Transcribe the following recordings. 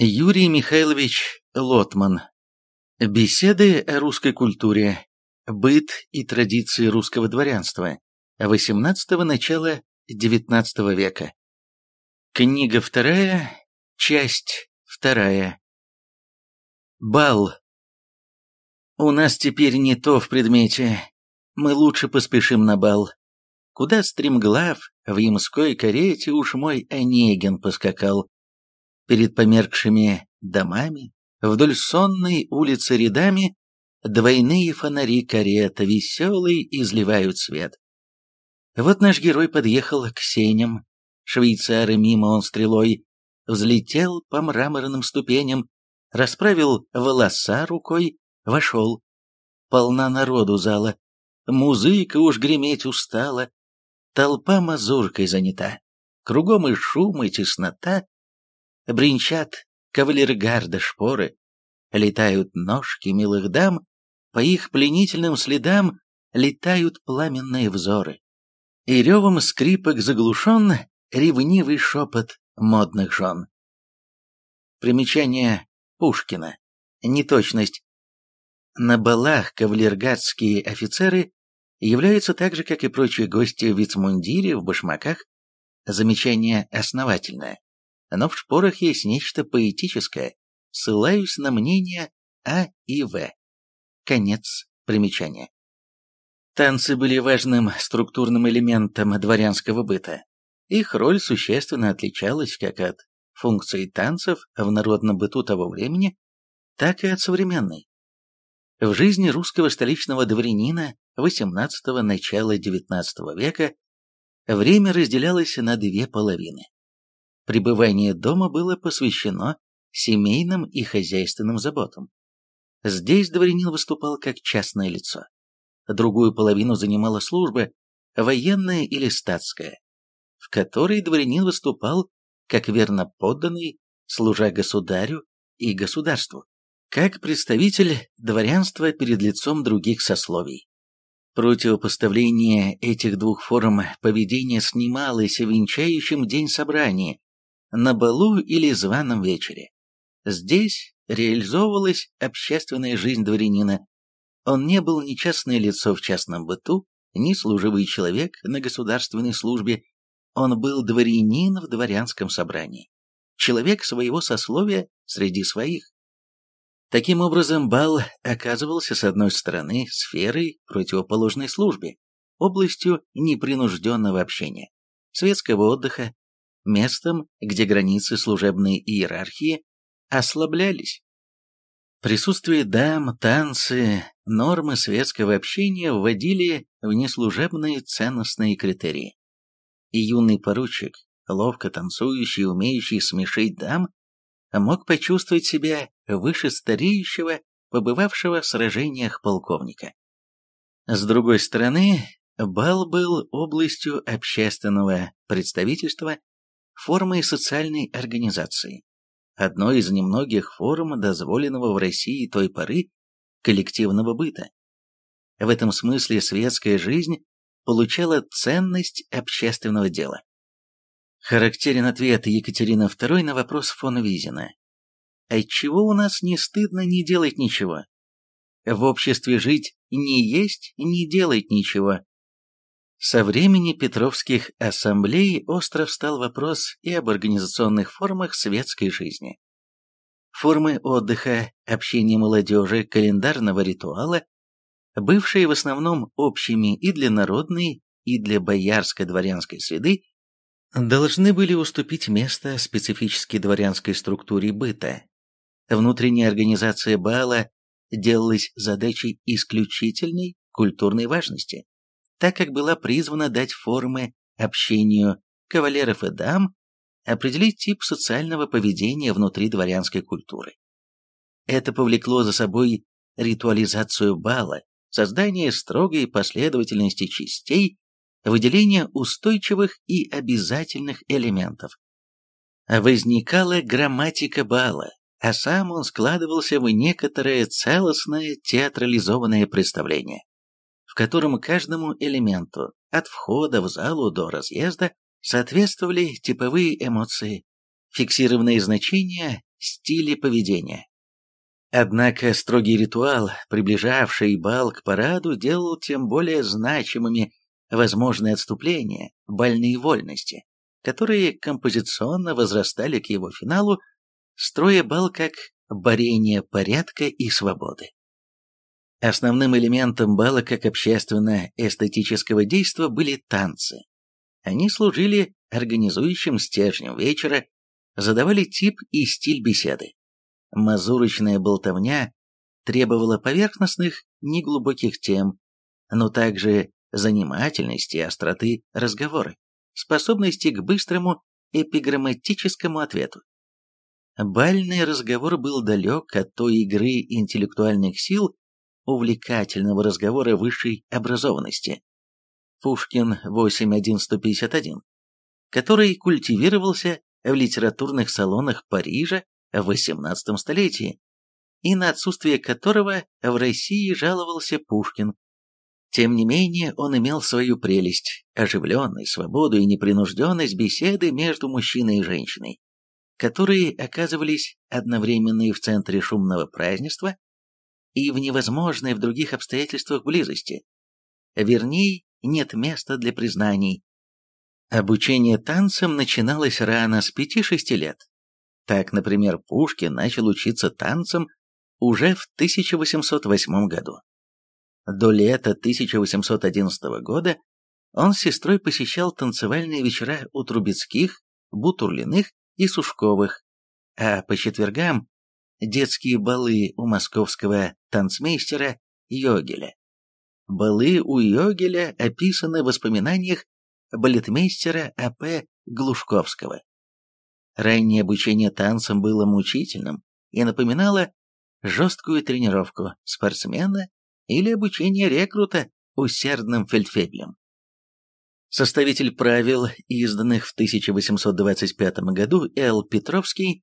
Юрий Михайлович Лотман. Беседы о русской культуре, быт и традиции русского дворянства XVIII начала XIX века. Книга вторая, часть вторая. Бал. У нас теперь не то в предмете. Мы лучше поспешим на бал. Куда стремглав в ямской карете уж мой Онегин поскакал перед померкшими домами, вдоль сонной улицы рядами, двойные фонари карета веселый изливают свет. Вот наш герой подъехал к сеням, швейцары мимо он стрелой, взлетел по мраморным ступеням, расправил волоса рукой, вошел. Полна народу зала, музыка уж греметь устала, толпа мазуркой занята, кругом и шум, и теснота, бренчат кавалергарды шпоры, летают ножки милых дам, по их пленительным следам летают пламенные взоры. И ревом скрипок заглушен ревнивый шепот модных жен. Примечание Пушкина. Неточность. На балах кавалергардские офицеры являются так же, как и прочие гости в вицмундире в башмаках. Замечание основательное но в шпорах есть нечто поэтическое, ссылаюсь на мнение А и В. Конец примечания. Танцы были важным структурным элементом дворянского быта. Их роль существенно отличалась как от функций танцев в народном быту того времени, так и от современной. В жизни русского столичного дворянина XVIII – начала XIX века время разделялось на две половины. Пребывание дома было посвящено семейным и хозяйственным заботам. Здесь дворянин выступал как частное лицо. Другую половину занимала служба, военная или статская, в которой дворянин выступал как верно подданный, служа государю и государству, как представитель дворянства перед лицом других сословий. Противопоставление этих двух форм поведения снималось в венчающем день собрания на балу или званом вечере. Здесь реализовывалась общественная жизнь дворянина. Он не был ни частное лицо в частном быту, ни служивый человек на государственной службе, он был дворянин в дворянском собрании, человек своего сословия среди своих. Таким образом, бал оказывался, с одной стороны, сферой противоположной службе, областью непринужденного общения, светского отдыха, местом, где границы служебной иерархии ослаблялись. Присутствие дам, танцы, нормы светского общения вводили в неслужебные ценностные критерии. И юный поручик, ловко танцующий и умеющий смешить дам, мог почувствовать себя выше стареющего, побывавшего в сражениях полковника. С другой стороны, бал был областью общественного представительства, формой социальной организации. Одной из немногих форм дозволенного в России той поры коллективного быта. В этом смысле светская жизнь получала ценность общественного дела. Характерен ответ Екатерины II на вопрос фон Визина. «Отчего у нас не стыдно не делать ничего? В обществе жить не есть, не делать ничего. Со времени Петровских ассамблей остров стал вопрос и об организационных формах светской жизни. Формы отдыха, общения молодежи, календарного ритуала, бывшие в основном общими и для народной, и для боярской дворянской среды, должны были уступить место специфической дворянской структуре быта. Внутренняя организация бала делалась задачей исключительной культурной важности так как была призвана дать формы общению кавалеров и дам, определить тип социального поведения внутри дворянской культуры. Это повлекло за собой ритуализацию бала, создание строгой последовательности частей, выделение устойчивых и обязательных элементов. Возникала грамматика бала, а сам он складывался в некоторое целостное театрализованное представление в котором каждому элементу, от входа в залу до разъезда, соответствовали типовые эмоции, фиксированные значения, стили поведения. Однако строгий ритуал, приближавший бал к параду, делал тем более значимыми возможные отступления, больные вольности, которые композиционно возрастали к его финалу, строя бал как борение порядка и свободы. Основным элементом бала как общественно-эстетического действа были танцы. Они служили организующим стержнем вечера, задавали тип и стиль беседы. Мазурочная болтовня требовала поверхностных, неглубоких тем, но также занимательности и остроты разговоры, способности к быстрому эпиграмматическому ответу. Бальный разговор был далек от той игры интеллектуальных сил, увлекательного разговора высшей образованности. Пушкин 8.1.151, который культивировался в литературных салонах Парижа в XVIII столетии, и на отсутствие которого в России жаловался Пушкин. Тем не менее, он имел свою прелесть, оживленность, свободу и непринужденность беседы между мужчиной и женщиной, которые оказывались одновременно и в центре шумного празднества, и в невозможной в других обстоятельствах близости. верней, нет места для признаний. Обучение танцам начиналось рано, с пяти-шести лет. Так, например, Пушкин начал учиться танцам уже в 1808 году. До лета 1811 года он с сестрой посещал танцевальные вечера у Трубецких, Бутурлиных и Сушковых, а по четвергам детские балы у московского танцмейстера Йогеля. Балы у Йогеля описаны в воспоминаниях балетмейстера А.П. Глушковского. Раннее обучение танцам было мучительным и напоминало жесткую тренировку спортсмена или обучение рекрута усердным фельдфеблем. Составитель правил, изданных в 1825 году, Л. Петровский,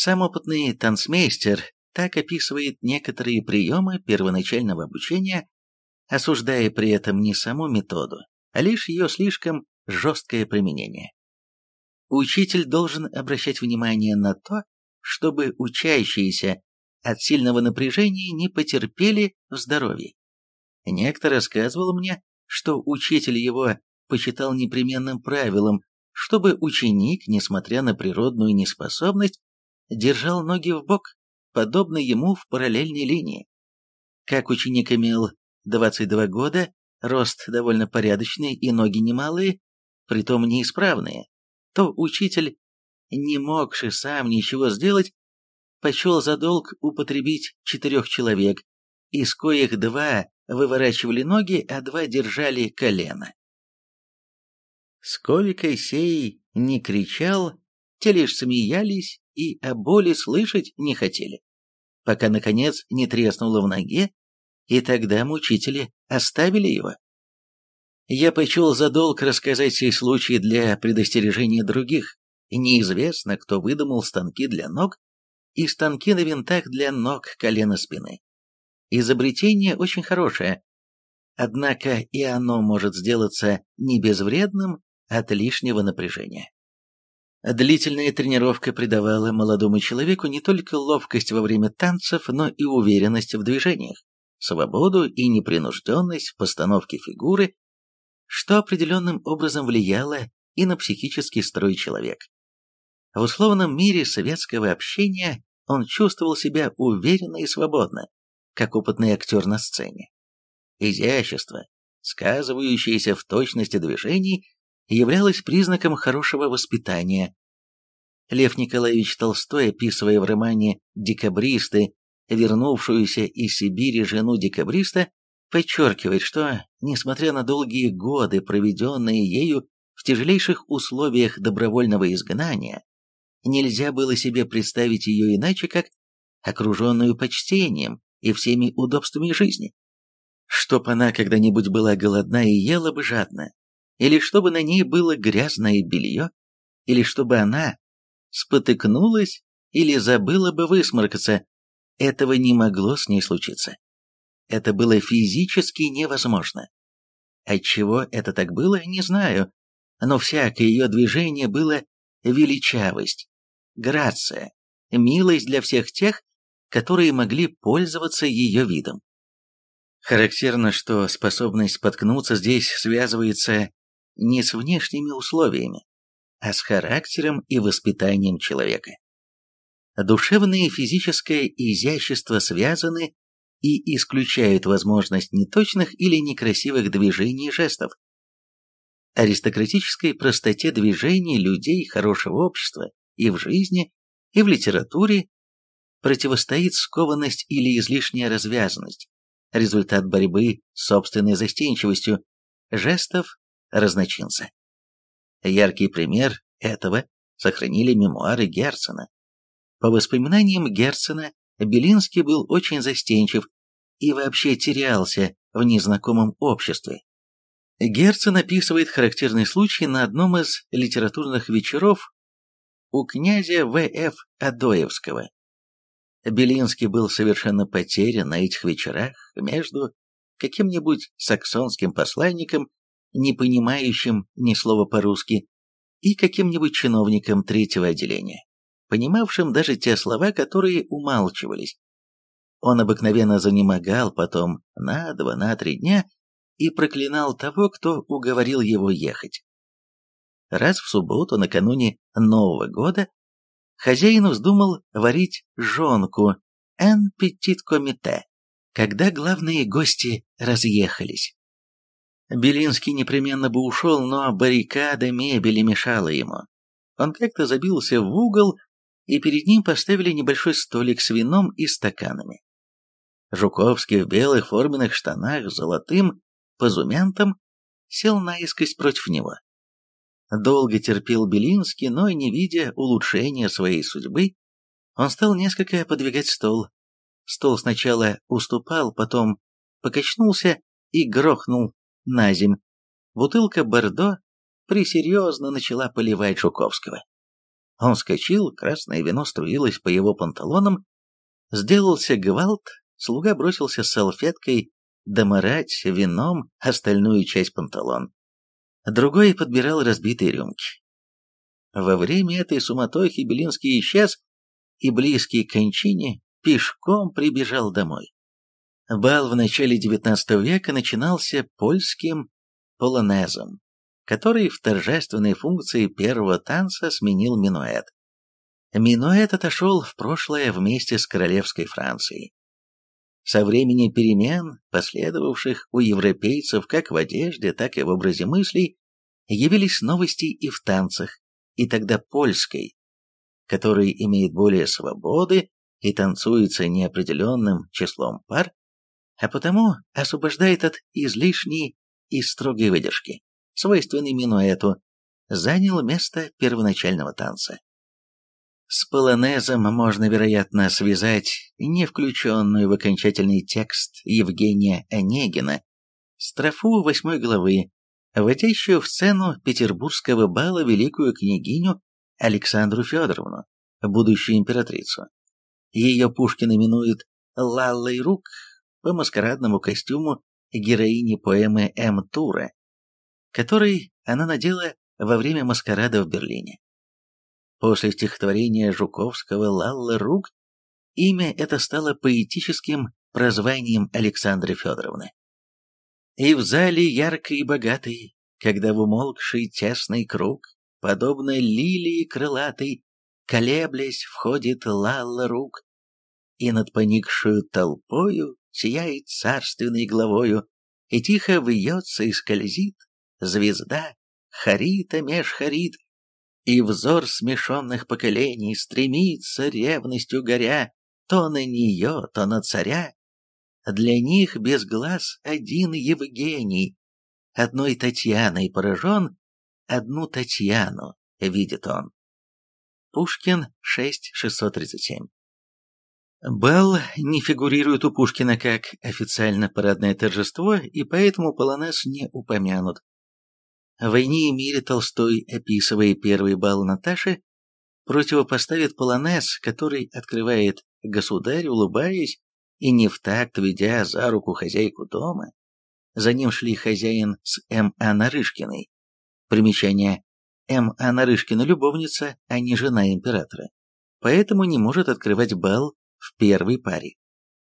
сам опытный танцмейстер так описывает некоторые приемы первоначального обучения, осуждая при этом не саму методу, а лишь ее слишком жесткое применение. Учитель должен обращать внимание на то, чтобы учащиеся от сильного напряжения не потерпели в здоровье. Некто рассказывал мне, что учитель его почитал непременным правилом, чтобы ученик, несмотря на природную неспособность, держал ноги в бок, подобно ему в параллельной линии. Как ученик имел 22 года, рост довольно порядочный и ноги немалые, притом неисправные, то учитель, не могши сам ничего сделать, почел за долг употребить четырех человек, из коих два выворачивали ноги, а два держали колено. Сколько сей не кричал, те лишь смеялись и о боли слышать не хотели, пока, наконец, не треснуло в ноге, и тогда мучители оставили его. Я почел за рассказать сей случай для предостережения других. Неизвестно, кто выдумал станки для ног и станки на винтах для ног колена спины. Изобретение очень хорошее, однако и оно может сделаться не безвредным от лишнего напряжения. Длительная тренировка придавала молодому человеку не только ловкость во время танцев, но и уверенность в движениях, свободу и непринужденность в постановке фигуры, что определенным образом влияло и на психический строй человека. В условном мире советского общения он чувствовал себя уверенно и свободно, как опытный актер на сцене. Изящество, сказывающееся в точности движений являлось признаком хорошего воспитания. Лев Николаевич Толстой, описывая в романе «Декабристы», вернувшуюся из Сибири жену декабриста, подчеркивает, что, несмотря на долгие годы, проведенные ею в тяжелейших условиях добровольного изгнания, нельзя было себе представить ее иначе, как окруженную почтением и всеми удобствами жизни. Чтоб она когда-нибудь была голодна и ела бы жадно, или чтобы на ней было грязное белье, или чтобы она спотыкнулась или забыла бы высморкаться. Этого не могло с ней случиться. Это было физически невозможно. Отчего это так было, не знаю, но всякое ее движение было величавость, грация, милость для всех тех, которые могли пользоваться ее видом. Характерно, что способность споткнуться здесь связывается не с внешними условиями, а с характером и воспитанием человека. Душевное и физическое изящество связаны и исключают возможность неточных или некрасивых движений и жестов. Аристократической простоте движений людей хорошего общества и в жизни, и в литературе противостоит скованность или излишняя развязанность, результат борьбы с собственной застенчивостью, жестов разночинца. Яркий пример этого сохранили мемуары Герцена. По воспоминаниям Герцена, Белинский был очень застенчив и вообще терялся в незнакомом обществе. Герцен описывает характерный случай на одном из литературных вечеров у князя В.Ф. Адоевского. Белинский был совершенно потерян на этих вечерах между каким-нибудь саксонским посланником не понимающим ни слова по-русски, и каким-нибудь чиновником третьего отделения, понимавшим даже те слова, которые умалчивались. Он обыкновенно занемогал потом на два, на три дня и проклинал того, кто уговорил его ехать. Раз в субботу, накануне Нового года, хозяин вздумал варить жонку «эн петит комите», когда главные гости разъехались. Белинский непременно бы ушел, но баррикада мебели мешала ему. Он как-то забился в угол, и перед ним поставили небольшой столик с вином и стаканами. Жуковский в белых форменных штанах с золотым позументом сел наискось против него. Долго терпел Белинский, но, не видя улучшения своей судьбы, он стал несколько подвигать стол. Стол сначала уступал, потом покачнулся и грохнул на земь, бутылка Бордо присерьезно начала поливать Жуковского. Он вскочил, красное вино струилось по его панталонам, сделался гвалт, слуга бросился с салфеткой доморать вином остальную часть панталон. Другой подбирал разбитые рюмки. Во время этой суматохи Белинский исчез, и близкий к кончине пешком прибежал домой. Бал в начале XIX века начинался польским полонезом, который в торжественной функции первого танца сменил минуэт. Минуэт отошел в прошлое вместе с королевской Францией. Со времени перемен, последовавших у европейцев как в одежде, так и в образе мыслей, явились новости и в танцах, и тогда польской, который имеет более свободы и танцуется неопределенным числом пар, а потому освобождает от излишней и строгой выдержки, свойственной минуэту, занял место первоначального танца. С полонезом можно, вероятно, связать не включенную в окончательный текст Евгения Онегина строфу восьмой главы, вводящую в сцену петербургского бала великую княгиню Александру Федоровну, будущую императрицу. Ее Пушкин именует «Лаллой рук», по маскарадному костюму героини поэмы М. Тура, который она надела во время маскарада в Берлине. После стихотворения Жуковского «Лалла Рук» имя это стало поэтическим прозванием Александры Федоровны. И в зале яркой и богатой, когда в умолкший тесный круг, подобно лилии крылатой, колеблясь, входит Лалла Рук, и над поникшую толпою сияет царственной главою, и тихо вьется и скользит звезда Харита меж Харит, и взор смешанных поколений стремится ревностью горя то на нее, то на царя. Для них без глаз один Евгений, одной Татьяной поражен, одну Татьяну видит он. Пушкин 6637 Бал не фигурирует у Пушкина как официально парадное торжество, и поэтому полонез не упомянут. В «Войне и мире» Толстой, описывая первый бал Наташи, противопоставит полонез, который открывает государь, улыбаясь и не в такт ведя за руку хозяйку дома. За ним шли хозяин с М.А. Нарышкиной. Примечание. М.А. Нарышкина любовница, а не жена императора. Поэтому не может открывать бал в первой паре.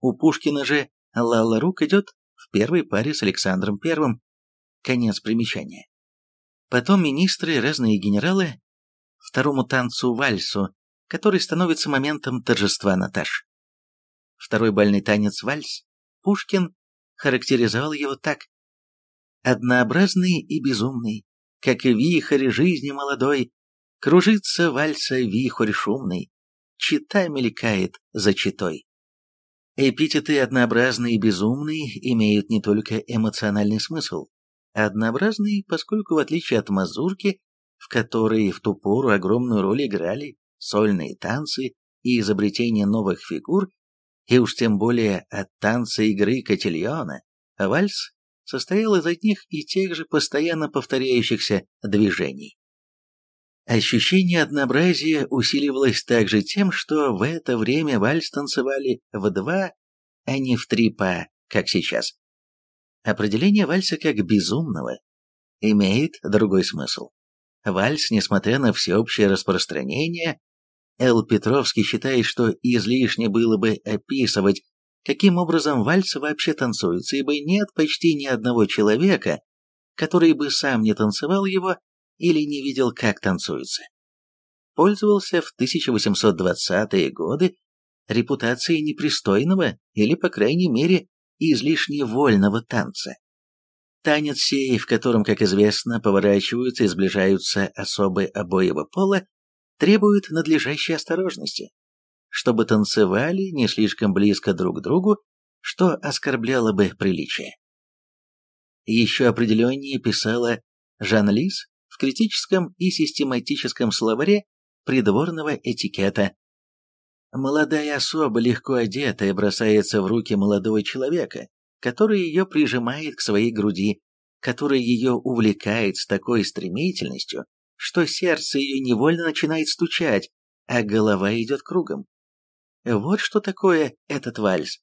У Пушкина же Лала Рук идет в первой паре с Александром Первым. Конец примечания. Потом министры, разные генералы, второму танцу вальсу, который становится моментом торжества Наташ. Второй бальный танец вальс Пушкин характеризовал его так. «Однообразный и безумный, как и вихрь жизни молодой, кружится вальса вихрь шумный, чита мелькает за читой. Эпитеты однообразные и безумные имеют не только эмоциональный смысл. А однообразный, поскольку в отличие от мазурки, в которой в ту пору огромную роль играли сольные танцы и изобретение новых фигур, и уж тем более от танца игры Котильона, вальс состоял из одних и тех же постоянно повторяющихся движений. Ощущение однообразия усиливалось также тем, что в это время вальс танцевали в два, а не в три па, как сейчас. Определение вальса как безумного имеет другой смысл. Вальс, несмотря на всеобщее распространение, Л. Петровский считает, что излишне было бы описывать, каким образом вальс вообще танцуется, ибо нет почти ни одного человека, который бы сам не танцевал его, или не видел, как танцуются. Пользовался в 1820-е годы репутацией непристойного или, по крайней мере, излишне вольного танца. Танец сей, в котором, как известно, поворачиваются и сближаются особы обоего пола, требует надлежащей осторожности, чтобы танцевали не слишком близко друг к другу, что оскорбляло бы приличие. Еще определеннее писала Жан Лис критическом и систематическом словаре придворного этикета. Молодая особа, легко одетая, бросается в руки молодого человека, который ее прижимает к своей груди, который ее увлекает с такой стремительностью, что сердце ее невольно начинает стучать, а голова идет кругом. Вот что такое этот вальс.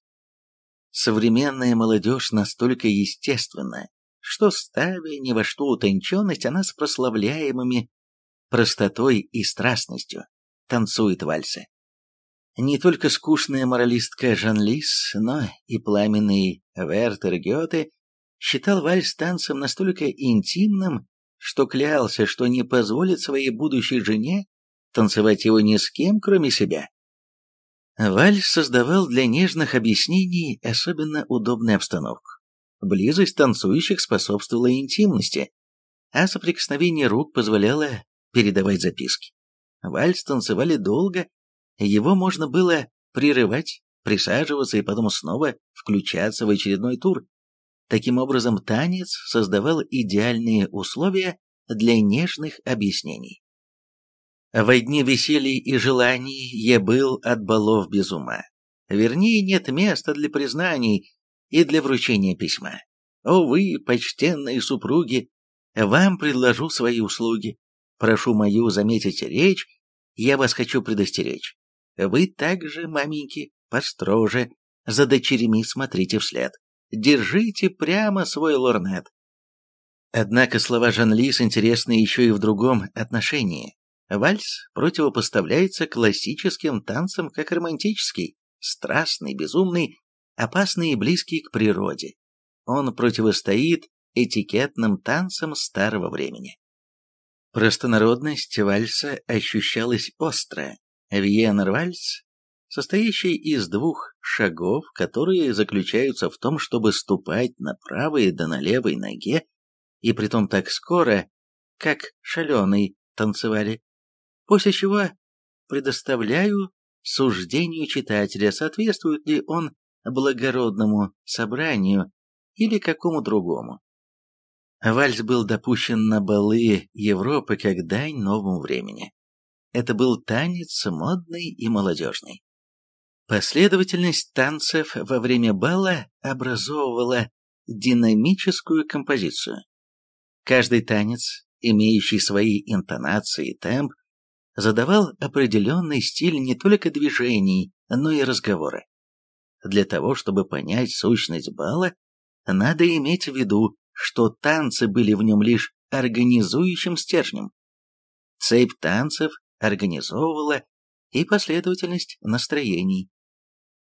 Современная молодежь настолько естественна что, ставя ни во что утонченность, она с прославляемыми простотой и страстностью танцует вальсы. Не только скучная моралистка Жан-Лис, но и пламенный Вертер Гёте считал вальс танцем настолько интимным, что клялся, что не позволит своей будущей жене танцевать его ни с кем, кроме себя. Вальс создавал для нежных объяснений особенно удобную обстановку. Близость танцующих способствовала интимности, а соприкосновение рук позволяло передавать записки. Вальс танцевали долго, его можно было прерывать, присаживаться и потом снова включаться в очередной тур. Таким образом, танец создавал идеальные условия для нежных объяснений. Во дни веселья и желаний я был от балов без ума. Вернее, нет места для признаний, и для вручения письма. О вы, почтенные супруги, вам предложу свои услуги. Прошу мою заметить речь, я вас хочу предостеречь. Вы также, маменьки, построже, за дочерями смотрите вслед. Держите прямо свой лорнет. Однако слова Жан-Ли интересны еще и в другом отношении. Вальс противопоставляется классическим танцам как романтический, страстный, безумный, опасный и близкий к природе. Он противостоит этикетным танцам старого времени. Простонародность вальса ощущалась остро. Вьенер-вальс, состоящий из двух шагов, которые заключаются в том, чтобы ступать на правой да на левой ноге, и притом так скоро, как шаленый танцевали, после чего предоставляю суждению читателя, соответствует ли он благородному собранию или какому другому. Вальс был допущен на балы Европы как дань новому времени. Это был танец модный и молодежный. Последовательность танцев во время бала образовывала динамическую композицию. Каждый танец, имеющий свои интонации и темп, задавал определенный стиль не только движений, но и разговора. Для того, чтобы понять сущность бала, надо иметь в виду, что танцы были в нем лишь организующим стержнем. Цепь танцев организовывала и последовательность настроений,